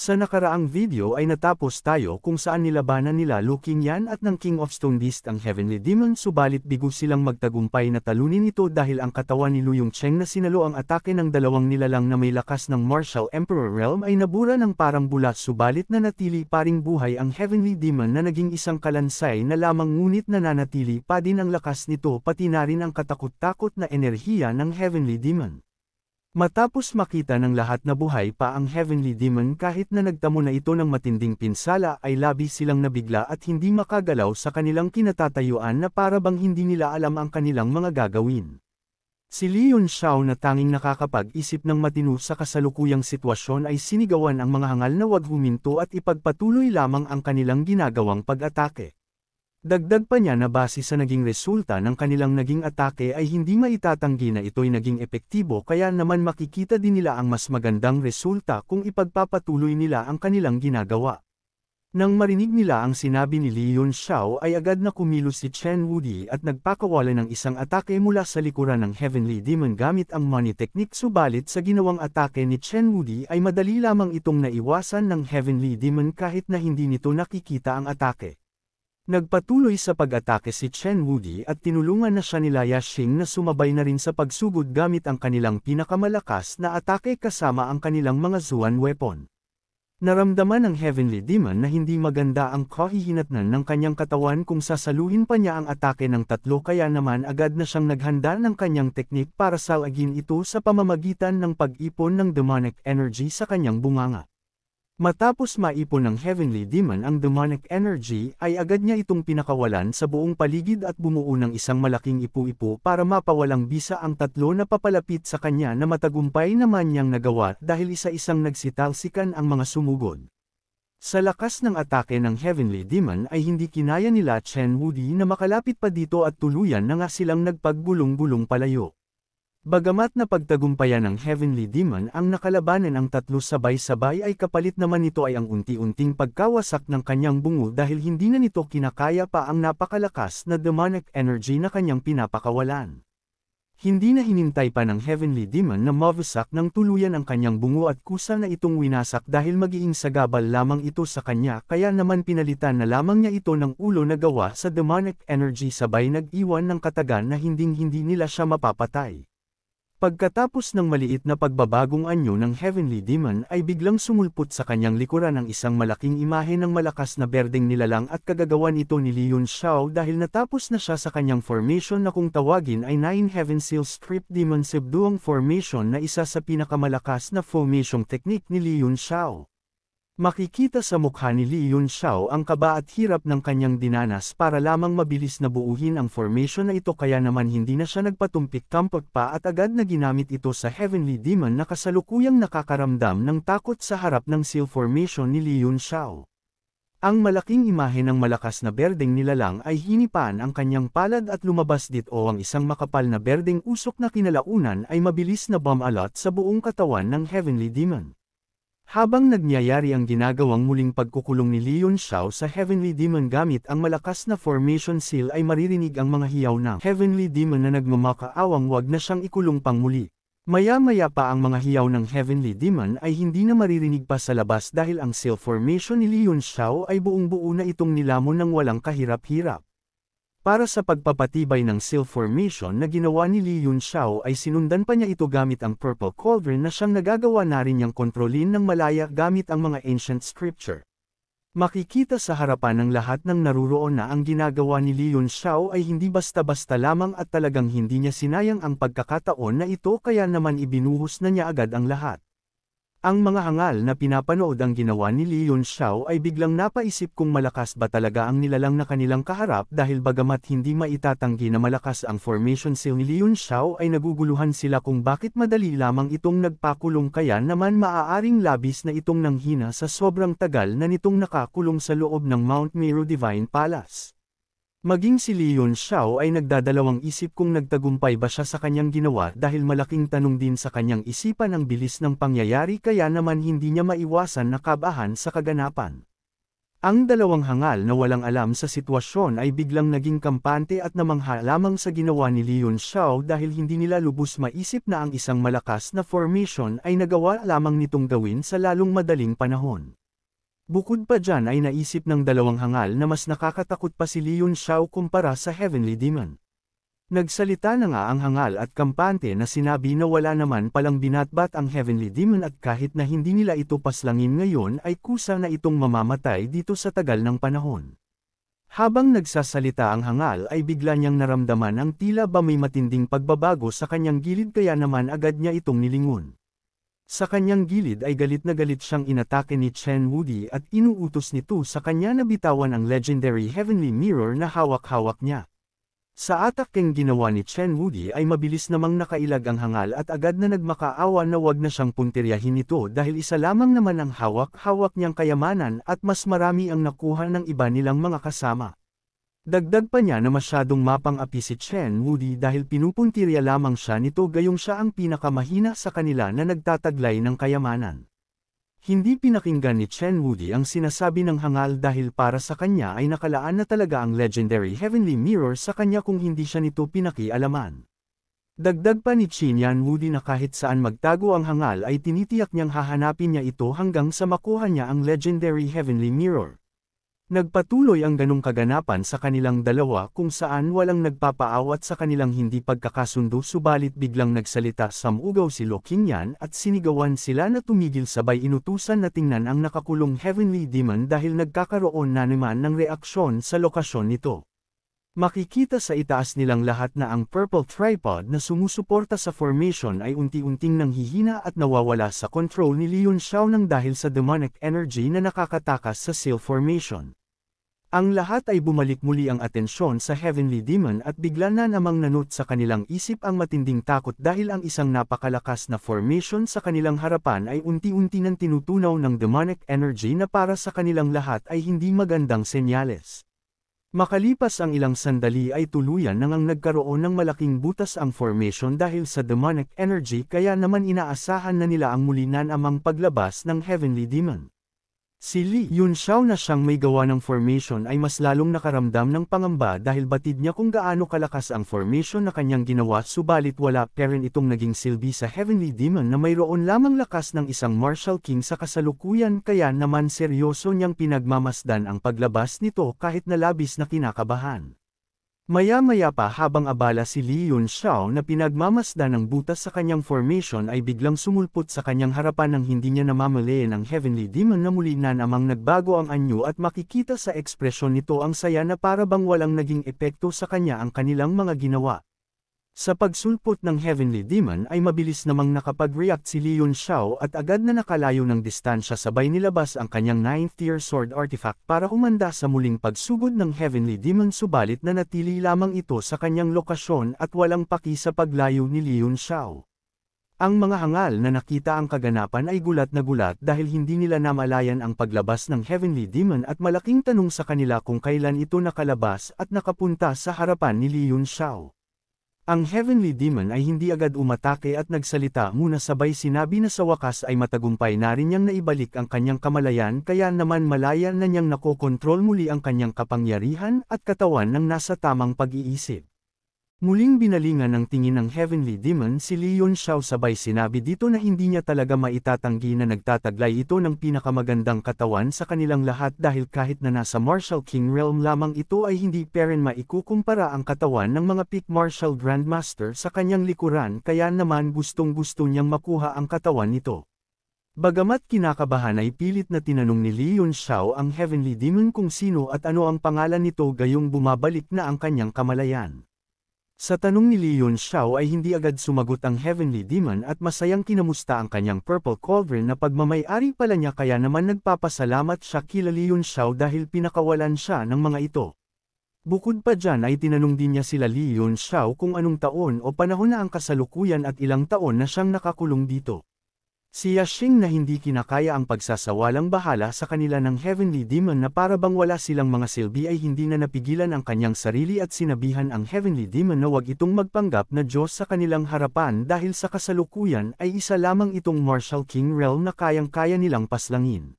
Sa nakaraang video ay natapos tayo kung saan nilabanan nila Lu Yan at ng King of Stone Beast ang Heavenly Demon subalit bigo silang magtagumpay na talunin ito dahil ang katawan ni Lu Cheng na sinalo ang atake ng dalawang nilalang na may lakas ng Martial Emperor Realm ay nabura ng parang bula subalit na natili paring buhay ang Heavenly Demon na naging isang kalansay na lamang ngunit nananatili pa din ang lakas nito pati na rin ang katakot-takot na enerhiya ng Heavenly Demon. Matapos makita ng lahat na buhay pa ang Heavenly Demon kahit na nagtamo na ito ng matinding pinsala ay labi silang nabigla at hindi makagalaw sa kanilang kinatatayuan na para bang hindi nila alam ang kanilang mga gagawin. Si Leon Shaw na tanging nakakapag-isip ng matino sa kasalukuyang sitwasyon ay sinigawan ang mga hangal na wag huminto at ipagpatuloy lamang ang kanilang ginagawang pag-atake. Dagdag pa niya na base sa naging resulta ng kanilang naging atake ay hindi maitatanggi na ito'y naging epektibo kaya naman makikita din nila ang mas magandang resulta kung ipagpapatuloy nila ang kanilang ginagawa. Nang marinig nila ang sinabi ni Leon Xiao ay agad na kumilos si Chen Wudi at nagpakawala ng isang atake mula sa likuran ng Heavenly Demon gamit ang money technique subalit sa ginawang atake ni Chen Wudi ay madali lamang itong naiwasan ng Heavenly Demon kahit na hindi nito nakikita ang atake. Nagpatuloy sa pag-atake si Chen Wudi at tinulungan na siya ni nila Xing na sumabay na rin sa pagsugod gamit ang kanilang pinakamalakas na atake kasama ang kanilang mga Zuan weapon. Naramdaman ng Heavenly Demon na hindi maganda ang kahihinatnan ng kanyang katawan kung sasaluhin pa niya ang atake ng tatlo kaya naman agad na siyang naghanda ng kanyang teknik para salagin ito sa pamamagitan ng pag-ipon ng demonic energy sa kanyang bunganga. Matapos maipon ng Heavenly Demon ang demonic energy ay agad niya itong pinakawalan sa buong paligid at bumuo ng isang malaking ipu-ipo para mapawalang bisa ang tatlo na papalapit sa kanya na matagumpay naman niyang nagawa dahil isa-isang nagsitalsikan ang mga sumugod. Sa lakas ng atake ng Heavenly Demon ay hindi kinaya nila Chen Wudi na makalapit pa dito at tuluyan na nga silang nagpagbulong-bulong palayo. Bagamat na pagtagumpayan ng Heavenly Demon ang nakalabanan ang tatlo sabay-sabay ay kapalit naman nito ay ang unti-unting pagkawasak ng kanyang bungo dahil hindi na nito kinakaya pa ang napakalakas na demonic energy na kanyang pinapakawalan. Hindi na hinintay pa ng Heavenly Demon na mawasak ng tuluyan ang kanyang bungo at kusa na itong winasak dahil magiging sagabal lamang ito sa kanya kaya naman pinalitan na lamang niya ito ng ulo na gawa sa demonic energy sabay nag-iwan ng katagan na hinding-hindi nila siya mapapatay. Pagkatapos ng maliit na pagbabagong anyo ng Heavenly Demon ay biglang sumulpot sa kanyang likuran ang isang malaking imahe ng malakas na berding nilalang at kagagawan ito ni Leon Xiao dahil natapos na siya sa kanyang formation na kung tawagin ay Nine Heaven Seal Strip Demon Sebduang Formation na isa sa pinakamalakas na formation technique ni Leon Xiao. Makikita sa mukha ni Li Yun Xiao ang kaba at hirap ng kanyang dinanas para lamang mabilis na buuhin ang formation na ito kaya naman hindi na siya nagpatumpik-tampok pa at agad na ginamit ito sa Heavenly Demon na kasalukuyang nakakaramdam ng takot sa harap ng seal formation ni Li Yun Xiao. Ang malaking imahe ng malakas na berdeng nilalang ay hinipan ang kanyang palad at lumabas dito ang isang makapal na berdeng usok na kinalaunan ay mabilis na bomb alot sa buong katawan ng Heavenly Demon. Habang nagyayari ang ginagawang muling pagkukulong ni Leon Shao sa Heavenly Demon gamit ang malakas na formation seal ay maririnig ang mga hiyaw ng Heavenly Demon na nagmamakaawang wag na siyang ikulong pang muli. Maya-maya pa ang mga hiyaw ng Heavenly Demon ay hindi na maririnig pa sa labas dahil ang seal formation ni Leon Shao ay buong-buo na itong nilamon ng walang kahirap-hirap. Para sa pagpapatibay ng seal formation na ginawa ni Li Yun Xiao ay sinundan pa niya ito gamit ang Purple Cauldron na siyang nagagawa na rin niyang kontrolin ng malaya gamit ang mga ancient scripture. Makikita sa harapan ng lahat ng naruroon na ang ginagawa ni Li Yun Xiao ay hindi basta-basta lamang at talagang hindi niya sinayang ang pagkakataon na ito kaya naman ibinuhos na niya agad ang lahat. Ang mga hangal na pinapanood ang ginawa ni Li Yun Xiao ay biglang napaisip kung malakas ba talaga ang nilalang na kanilang kaharap dahil bagamat hindi maitatanggi na malakas ang formation seal ni Li Yun Xiao ay naguguluhan sila kung bakit madali lamang itong nagpakulong kaya naman maaaring labis na itong nanghina sa sobrang tagal na nitong nakakulong sa loob ng Mount Meru Divine Palace. Maging si Leon Xiao ay nagdadalawang isip kung nagtagumpay ba siya sa kanyang ginawa dahil malaking tanong din sa kanyang isipan ang bilis ng pangyayari kaya naman hindi niya maiwasan na kabahan sa kaganapan. Ang dalawang hangal na walang alam sa sitwasyon ay biglang naging kampante at namangha lamang sa ginawa ni Leon Xiao dahil hindi nila lubos maisip na ang isang malakas na formation ay nagawa lamang nitong gawin sa lalong madaling panahon. Bukod pa dyan ay naisip ng dalawang hangal na mas nakakatakot pa si Leon Xiao kumpara sa Heavenly Demon. Nagsalita na nga ang hangal at kampante na sinabi na wala naman palang binatbat ang Heavenly Demon at kahit na hindi nila ito paslangin ngayon ay kusa na itong mamamatay dito sa tagal ng panahon. Habang nagsasalita ang hangal ay bigla niyang naramdaman ang tila ba may matinding pagbabago sa kanyang gilid kaya naman agad niya itong nilingon. Sa kanyang gilid ay galit na galit siyang inatake ni Chen Wudi at inuutos nito sa kanya na bitawan ang legendary Heavenly Mirror na hawak-hawak niya. Sa atakeng ginawa ni Chen Wudi ay mabilis namang nakailag ang hangal at agad na nagmakaawa na wag na siyang punteryahin ito dahil isa lamang naman ang hawak-hawak niyang kayamanan at mas marami ang nakuha ng iba nilang mga kasama. Dagdag pa niya na masyadong mapang-api si Chen Wudi dahil pinupuntirya lamang siya nito gayong siya ang pinakamahina sa kanila na nagtataglay ng kayamanan. Hindi pinakinggan ni Chen Wudi ang sinasabi ng hangal dahil para sa kanya ay nakalaan na talaga ang legendary Heavenly Mirror sa kanya kung hindi siya nito pinakialaman. Dagdag pa ni Qin Yan Wudi na kahit saan magtago ang hangal ay tinitiyak niyang hahanapin niya ito hanggang sa makuha niya ang legendary Heavenly Mirror. Nagpatuloy ang ganong kaganapan sa kanilang dalawa kung saan walang nagpapaawat sa kanilang hindi pagkakasundo subalit biglang nagsalita samugaw si Lokinyan at sinigawan sila na tumigil sabay inutusan na tingnan ang nakakulong Heavenly Demon dahil nagkakaroon na naman ng reaksyon sa lokasyon nito. Makikita sa itaas nilang lahat na ang purple tripod na sumusuporta sa formation ay unti-unting nanghihina at nawawala sa control ni Leon Xiao nang dahil sa demonic energy na nakakatakas sa seal formation. Ang lahat ay bumalik muli ang atensyon sa Heavenly Demon at bigla na namang nanot sa kanilang isip ang matinding takot dahil ang isang napakalakas na formation sa kanilang harapan ay unti-unti nang tinutunaw ng demonic energy na para sa kanilang lahat ay hindi magandang senyales. Makalipas ang ilang sandali ay tuluyan nang ang nagkaroon ng malaking butas ang formation dahil sa demonic energy kaya naman inaasahan na nila ang muli namang paglabas ng Heavenly Demon. Si Li Yun Xiao na siyang may gawa ng formation ay mas lalong nakaramdam ng pangamba dahil batid niya kung gaano kalakas ang formation na kanyang ginawa subalit wala pa rin itong naging silbi sa Heavenly Demon na mayroon lamang lakas ng isang martial king sa kasalukuyan kaya naman seryoso niyang pinagmamasdan ang paglabas nito kahit na labis na kinakabahan. Maya-maya pa habang abala si Li Yun Xiao na pinagmamasda ng butas sa kanyang formation ay biglang sumulpot sa kanyang harapan nang hindi niya namamalayan ang Heavenly Demon na muli na namang nagbago ang anyo at makikita sa ekspresyon nito ang saya na para bang walang naging epekto sa kanya ang kanilang mga ginawa. Sa pagsulpot ng Heavenly Demon ay mabilis namang nakapag-react si Leon Xiao at agad na nakalayo ng distansya sabay nilabas ang kanyang 9th tier sword artifact para humanda sa muling pagsugod ng Heavenly Demon subalit na natili lamang ito sa kanyang lokasyon at walang paki sa paglayo ni Leon Xiao. Ang mga hangal na nakita ang kaganapan ay gulat na gulat dahil hindi nila namalayan ang paglabas ng Heavenly Demon at malaking tanong sa kanila kung kailan ito nakalabas at nakapunta sa harapan ni Leon Xiao. Ang Heavenly Demon ay hindi agad umatake at nagsalita muna sabay sinabi na sa wakas ay matagumpay na rin niyang naibalik ang kanyang kamalayan kaya naman malaya na niyang nakokontrol muli ang kanyang kapangyarihan at katawan ng nasa tamang pag-iisip. Muling binalingan ng tingin ng Heavenly Demon si Leon Xiao sabay sinabi dito na hindi niya talaga maitatanggi na nagtataglay ito ng pinakamagandang katawan sa kanilang lahat dahil kahit na nasa Martial King Realm lamang ito ay hindi peren maikukumpara ang katawan ng mga Peak Martial Grandmaster sa kanyang likuran kaya naman gustong gusto niyang makuha ang katawan nito. Bagamat kinakabahan ay pilit na tinanong ni Leon Xiao ang Heavenly Demon kung sino at ano ang pangalan nito gayong bumabalik na ang kanyang kamalayan. Sa tanong ni Leon Xiao ay hindi agad sumagot ang Heavenly Demon at masayang kinamusta ang kanyang Purple Cauldron na pagmamayari pala niya kaya naman nagpapasalamat siya kila Leon Xiao dahil pinakawalan siya ng mga ito. Bukod pa dyan ay tinanong din niya sila Leon Xiao kung anong taon o panahon na ang kasalukuyan at ilang taon na siyang nakakulong dito. Si Yashing na hindi kinakaya ang pagsasawalang bahala sa kanila ng Heavenly Demon na para bang wala silang mga silbi ay hindi na napigilan ang kanyang sarili at sinabihan ang Heavenly Demon na wag itong magpanggap na Diyos sa kanilang harapan dahil sa kasalukuyan ay isa lamang itong Martial King Realm na kayang-kaya nilang paslangin.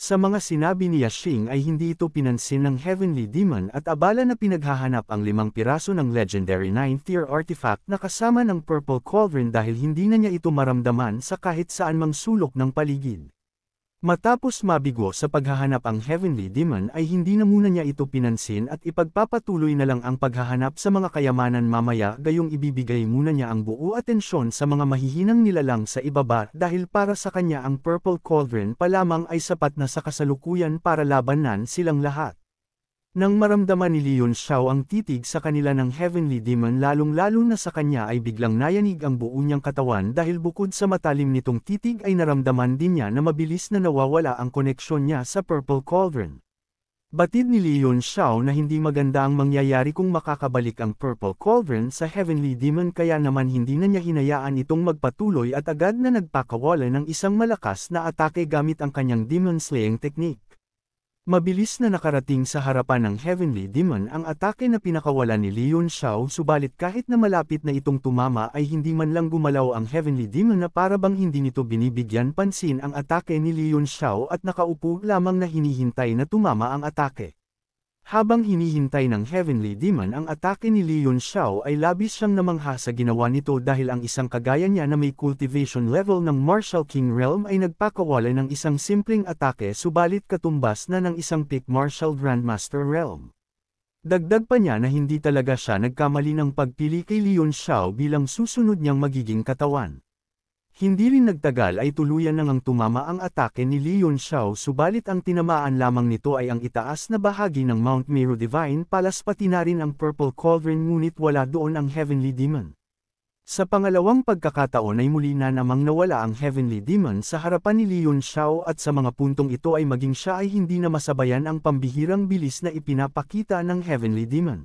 Sa mga sinabi ni Yashing ay hindi ito pinansin ng Heavenly Demon at abala na pinaghahanap ang limang piraso ng legendary 9th tier artifact na kasama ng Purple Cauldron dahil hindi na niya ito maramdaman sa kahit saan mang sulok ng paligid. Matapos mabigo sa paghahanap ang Heavenly Demon ay hindi na muna niya ito pinansin at ipagpapatuloy na lang ang paghahanap sa mga kayamanan mamaya gayong ibibigay muna niya ang buo atensyon sa mga mahihinang nilalang sa ibaba dahil para sa kanya ang Purple Cauldron pa lamang ay sapat na sa kasalukuyan para labanan silang lahat. Nang maramdaman ni Leon Xiao ang titig sa kanila ng Heavenly Demon lalong-lalo na sa kanya ay biglang nayanig ang buo niyang katawan dahil bukod sa matalim nitong titig ay naramdaman din niya na mabilis na nawawala ang koneksyon niya sa Purple Cauldron. Batid ni Leon Xiao na hindi maganda ang mangyayari kung makakabalik ang Purple Cauldron sa Heavenly Demon kaya naman hindi na niya hinayaan itong magpatuloy at agad na nagpakawala ng isang malakas na atake gamit ang kanyang Demon Slaying Technique. Mabilis na nakarating sa harapan ng Heavenly Demon ang atake na pinakawala ni Leon Xiao subalit kahit na malapit na itong tumama ay hindi man lang gumalaw ang Heavenly Demon na parabang hindi nito binibigyan pansin ang atake ni Leon Xiao at nakaupo lamang na hinihintay na tumama ang atake. Habang hinihintay ng Heavenly Demon ang atake ni Leon Xiao ay labis siyang namangha sa ginawa nito dahil ang isang kagaya niya na may cultivation level ng Martial King Realm ay nagpakawala ng isang simpleng atake subalit katumbas na ng isang peak Martial Grandmaster Realm. Dagdag pa niya na hindi talaga siya nagkamali ng pagpili kay Leon Xiao bilang susunod niyang magiging katawan. Hindi rin nagtagal ay tuluyan nang ngang tumama ang atake ni Leon Xiao subalit ang tinamaan lamang nito ay ang itaas na bahagi ng Mount Meru Divine Palace pati na rin ang Purple Cauldron ngunit wala doon ang Heavenly Demon. Sa pangalawang pagkakataon ay muli na namang nawala ang Heavenly Demon sa harapan ni Leon Xiao at sa mga puntong ito ay maging siya ay hindi na masabayan ang pambihirang bilis na ipinapakita ng Heavenly Demon.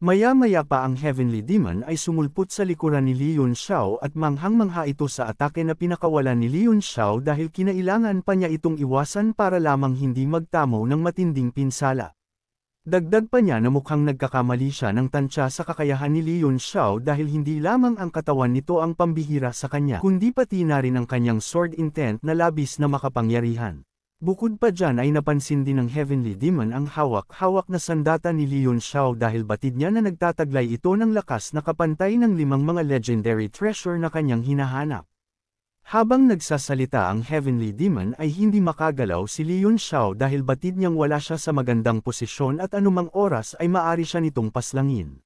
Maya-maya pa ang Heavenly Demon ay sumulpot sa likuran ni Liun Xiao at manghang-mangha ito sa atake na pinakawalan ni Liun Xiao dahil kinailangan pa niya itong iwasan para lamang hindi magtamo ng matinding pinsala. Dagdag pa niya na mukhang nagkakamali siya ng tansya sa kakayahan ni Liun Xiao dahil hindi lamang ang katawan nito ang pambihira sa kanya kundi pati na rin ang kanyang sword intent na labis na makapangyarihan. Bukod pa dyan ay napansin din ng Heavenly Demon ang hawak-hawak na sandata ni Leon Xiao dahil batid niya na nagtataglay ito ng lakas na kapantay ng limang mga legendary treasure na kanyang hinahanap. Habang nagsasalita ang Heavenly Demon ay hindi makagalaw si Leon Xiao dahil batid niyang wala siya sa magandang posisyon at anumang oras ay maari siya nitong paslangin.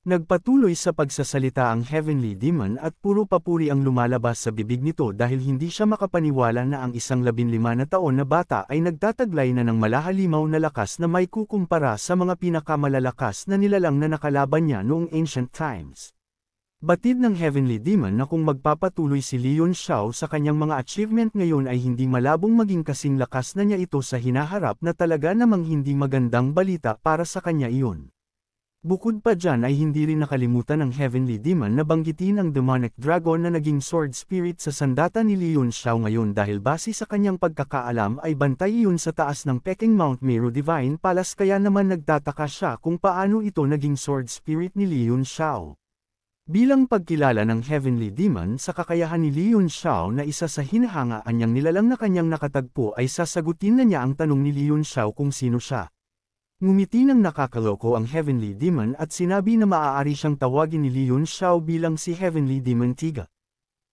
Nagpatuloy sa pagsasalita ang heavenly demon at puro papuri ang lumalabas sa bibig nito dahil hindi siya makapaniwala na ang isang labinlima na taon na bata ay nagtataglay na ng malahalimaw na lakas na may kukumpara sa mga pinakamalalakas na nilalang na nakalaban niya noong ancient times. Batid ng Heavenly Demon na kung magpapatuloy si Leon Xiao sa kanyang mga achievement ngayon ay hindi malabong maging kasing lakas na niya ito sa hinaharap na talaga namang hindi magandang balita para sa kanya iyon. Bukod pa dyan ay hindi rin nakalimutan ang Heavenly Demon na banggitin ang demonic dragon na naging sword spirit sa sandata ni Leon Xiao ngayon dahil base sa kanyang pagkakaalam ay bantay yun sa taas ng Peking Mount Meru Divine Palace kaya naman nagtataka siya kung paano ito naging sword spirit ni Leon Xiao. Bilang pagkilala ng Heavenly Demon sa kakayahan ni Leon Xiao na isa sa hinahangaan niyang nilalang na kanyang nakatagpo ay sasagutin na niya ang tanong ni Leon Xiao kung sino siya. Ngumiti ng nakakaloko ang Heavenly Demon at sinabi na maaari siyang tawagin ni Liun Xiao bilang si Heavenly Demon Tiga.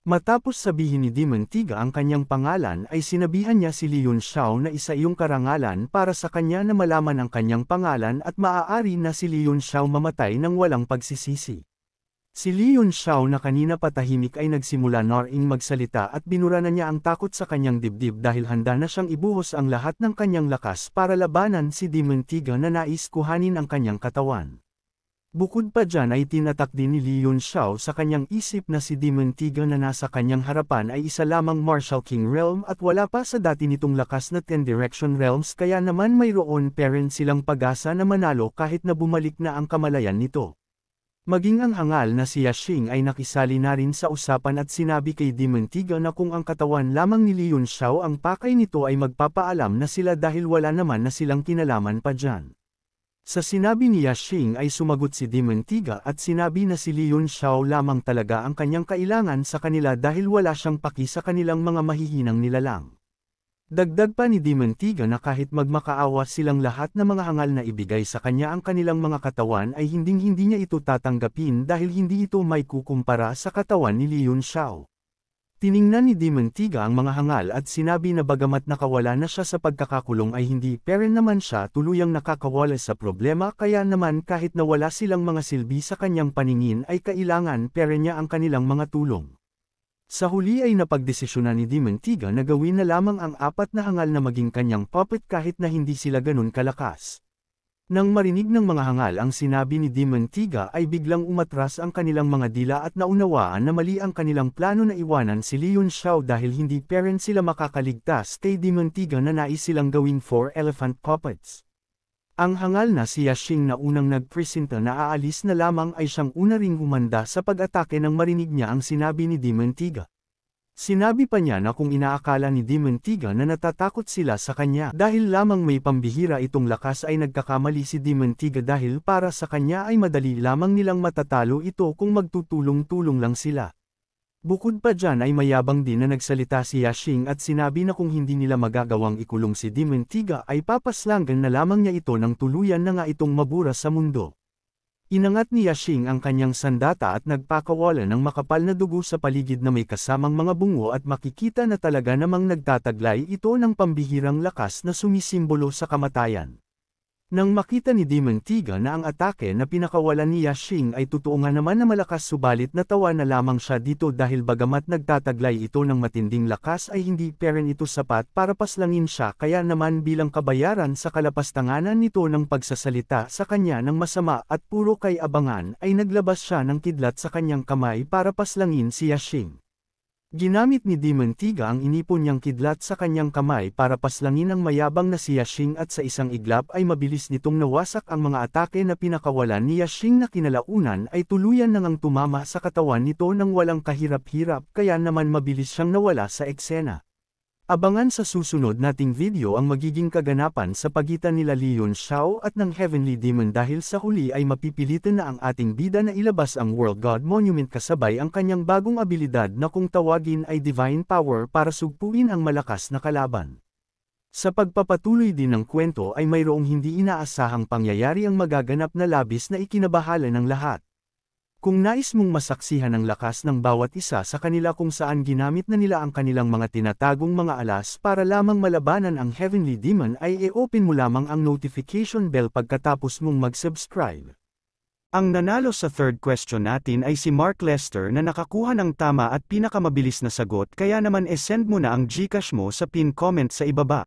Matapos sabihin ni Demon Tiga ang kanyang pangalan ay sinabihan niya si Liun Xiao na isa iyong karangalan para sa kanya na malaman ang kanyang pangalan at maaari na si Liun Xiao mamatay ng walang pagsisisi. Si Leon Xiao na kanina patahimik ay nagsimula naring magsalita at binura na niya ang takot sa kanyang dibdib dahil handa na siyang ibuhos ang lahat ng kanyang lakas para labanan si Dimentiga na nais kuhanin ang kanyang katawan. Bukod pa dyan ay tinatak din ni Leon Xiao sa kanyang isip na si Dimentiga na nasa kanyang harapan ay isa lamang Martial King Realm at wala pa sa dati nitong lakas na Ten Direction Realms kaya naman mayroon parent silang pag-asa na manalo kahit na bumalik na ang kamalayan nito. Maging ang hangal na si Yashing ay nakisali na rin sa usapan at sinabi kay Dimentiga na kung ang katawan lamang ni Leon Xiao ang pakay nito ay magpapaalam na sila dahil wala naman na silang kinalaman pa dyan. Sa sinabi ni Yashing ay sumagot si Dimentiga at sinabi na si Leon Xiao lamang talaga ang kanyang kailangan sa kanila dahil wala siyang paki sa kanilang mga mahihinang nilalang. Dagdag pa ni Dimantiga na kahit magmakaawa silang lahat na mga hangal na ibigay sa kanya ang kanilang mga katawan ay hinding-hindi niya ito tatanggapin dahil hindi ito may kukumpara sa katawan ni Leon Xiao. Tiningnan ni Dimantiga ang mga hangal at sinabi na bagamat nakawala na siya sa pagkakakulong ay hindi pero naman siya tuluyang nakakawala sa problema kaya naman kahit nawala silang mga silbi sa kanyang paningin ay kailangan peren niya ang kanilang mga tulong. Sa huli ay napagdesisyonan ni Dimentiga na gawin na lamang ang apat na hangal na maging kanyang puppet kahit na hindi sila ganun kalakas. Nang marinig ng mga hangal ang sinabi ni Dimentiga ay biglang umatras ang kanilang mga dila at naunawaan na mali ang kanilang plano na iwanan si Leon Xiao dahil hindi parent sila makakaligtas kay Dimentiga na nais silang gawing four elephant puppets. Ang hangal na si Yashing na unang nagpresenta na aalis na lamang ay siyang una ring humanda sa pag-atake nang marinig niya ang sinabi ni Dimentiga. Sinabi pa niya na kung inaakala ni Dimentiga na natatakot sila sa kanya dahil lamang may pambihira itong lakas ay nagkakamali si Dimentiga dahil para sa kanya ay madali lamang nilang matatalo ito kung magtutulong-tulong lang sila. Bukod pa dyan ay mayabang din na nagsalita si Yashing at sinabi na kung hindi nila magagawang ikulong si Dimentiga ay papaslangan na lamang niya ito ng tuluyan na nga itong mabura sa mundo. Inangat ni Yashing ang kanyang sandata at nagpakawala ng makapal na dugo sa paligid na may kasamang mga bungo at makikita na talaga namang nagtataglay ito ng pambihirang lakas na sumisimbolo sa kamatayan. Nang makita ni Dimentiga na ang atake na pinakawalan ni Yashing ay totoo nga naman na malakas subalit natawa na lamang siya dito dahil bagamat nagtataglay ito ng matinding lakas ay hindi peren ito sapat para paslangin siya kaya naman bilang kabayaran sa kalapastanganan nito ng pagsasalita sa kanya ng masama at puro kay abangan ay naglabas siya ng kidlat sa kanyang kamay para paslangin si Yashing. Ginamit ni Demon Mantiga ang inipon niyang kidlat sa kanyang kamay para paslangin ang mayabang na si Yashing at sa isang iglap ay mabilis nitong nawasak ang mga atake na pinakawalan ni Yashing na kinalaunan ay tuluyan nang ang tumama sa katawan nito nang walang kahirap-hirap kaya naman mabilis siyang nawala sa eksena. Abangan sa susunod nating video ang magiging kaganapan sa pagitan nila Leon Xiao at ng Heavenly Demon dahil sa huli ay mapipilitan na ang ating bida na ilabas ang World God Monument kasabay ang kanyang bagong abilidad na kung tawagin ay Divine Power para sugpuin ang malakas na kalaban. Sa pagpapatuloy din ng kwento ay mayroong hindi inaasahang pangyayari ang magaganap na labis na ikinabahala ng lahat. Kung nais mong masaksihan ang lakas ng bawat isa sa kanila kung saan ginamit na nila ang kanilang mga tinatagong mga alas para lamang malabanan ang Heavenly Demon ay e-open mo lamang ang notification bell pagkatapos mong mag-subscribe. Ang nanalo sa third question natin ay si Mark Lester na nakakuha ng tama at pinakamabilis na sagot kaya naman e-send mo na ang Gcash mo sa pin comment sa ibaba.